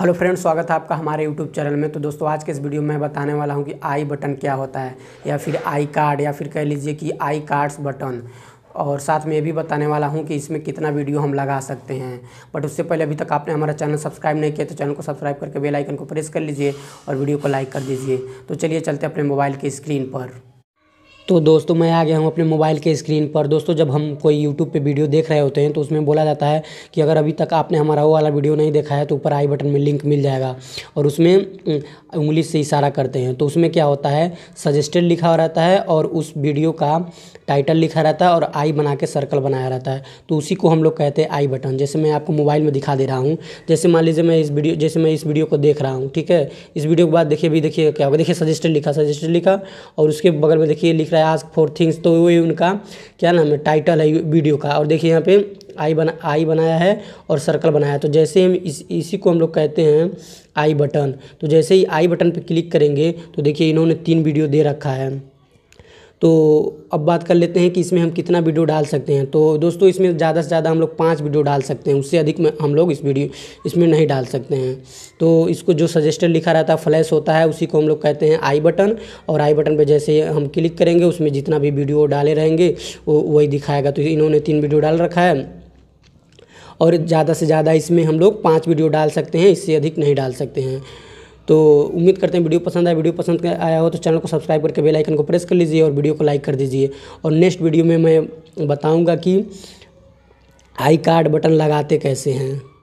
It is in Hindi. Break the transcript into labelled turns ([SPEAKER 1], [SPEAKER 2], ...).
[SPEAKER 1] हेलो फ्रेंड्स स्वागत है आपका हमारे यूट्यूब चैनल में तो दोस्तों आज के इस वीडियो में मैं बताने वाला हूं कि आई बटन क्या होता है या फिर आई कार्ड या फिर कह लीजिए कि आई कार्ड्स बटन और साथ में ये भी बताने वाला हूं कि इसमें कितना वीडियो हम लगा सकते हैं बट उससे पहले अभी तक आपने हमारा चैनल सब्सक्राइब नहीं किया तो चैनल को सब्सक्राइब करके बेलाइकन को प्रेस कर लीजिए और वीडियो को लाइक कर दीजिए तो चलिए चलते अपने मोबाइल की स्क्रीन पर तो दोस्तों मैं आ गया हूँ अपने मोबाइल के स्क्रीन पर दोस्तों जब हम कोई यूट्यूब पे वीडियो देख रहे होते हैं तो उसमें बोला जाता है कि अगर अभी तक आपने हमारा वो वाला वीडियो नहीं देखा है तो ऊपर आई बटन में लिंक मिल जाएगा और उसमें उंगली से इशारा करते हैं तो उसमें क्या होता है सजेस्टेड लिखा हुआ रहता है और उस वीडियो का टाइटल लिखा रहता है और आई बना के सर्कल बनाया रहता है तो उसी को हम लोग कहते हैं आई बटन जैसे मैं आपको मोबाइल में दिखा दे रहा हूँ जैसे मान लीजिए मैं इस वीडियो जैसे मैं इस वीडियो को देख रहा हूँ ठीक है इस वीडियो के बाद देखिए भी देखिए क्या होगा देखिए सजेस्टेड लिखा सजेस्टेड लिखा और उसके बगल में देखिए लिख रहा है आस्क फॉर थिंग्स तो वही उनका क्या नाम है टाइटल है वीडियो का और देखिए यहाँ पे आई बना आई बनाया है और सर्कल बनाया है तो जैसे हम इस इसी को हम लोग कहते हैं आई बटन तो जैसे ही आई बटन पे क्लिक करेंगे तो देखिए इन्होंने तीन वीडियो दे रखा है तो अब बात कर लेते हैं कि इसमें हम कितना वीडियो डाल सकते हैं तो दोस्तों इसमें ज़्यादा से ज़्यादा हम लोग पाँच वीडियो डाल सकते हैं उससे अधिक में हम लोग इस वीडियो इसमें नहीं डाल सकते हैं तो इसको जो सजेस्टेड लिखा रहता है फ्लैश होता है उसी को हम लोग कहते हैं आई बटन और आई बटन पर जैसे हम क्लिक करेंगे उसमें जितना भी वीडियो डाले रहेंगे वो वही दिखाएगा तो इन्होंने तीन वीडियो डाल रखा है और ज़्यादा से ज़्यादा इसमें हम लोग पाँच वीडियो डाल सकते हैं इससे अधिक नहीं डाल सकते हैं तो उम्मीद करते हैं वीडियो पसंद आए वीडियो पसंद आया हो तो चैनल को सब्सक्राइब करके बेल आइकन को प्रेस कर लीजिए और वीडियो को लाइक कर दीजिए और नेक्स्ट वीडियो में मैं बताऊँगा कि आई कार्ड बटन लगाते कैसे हैं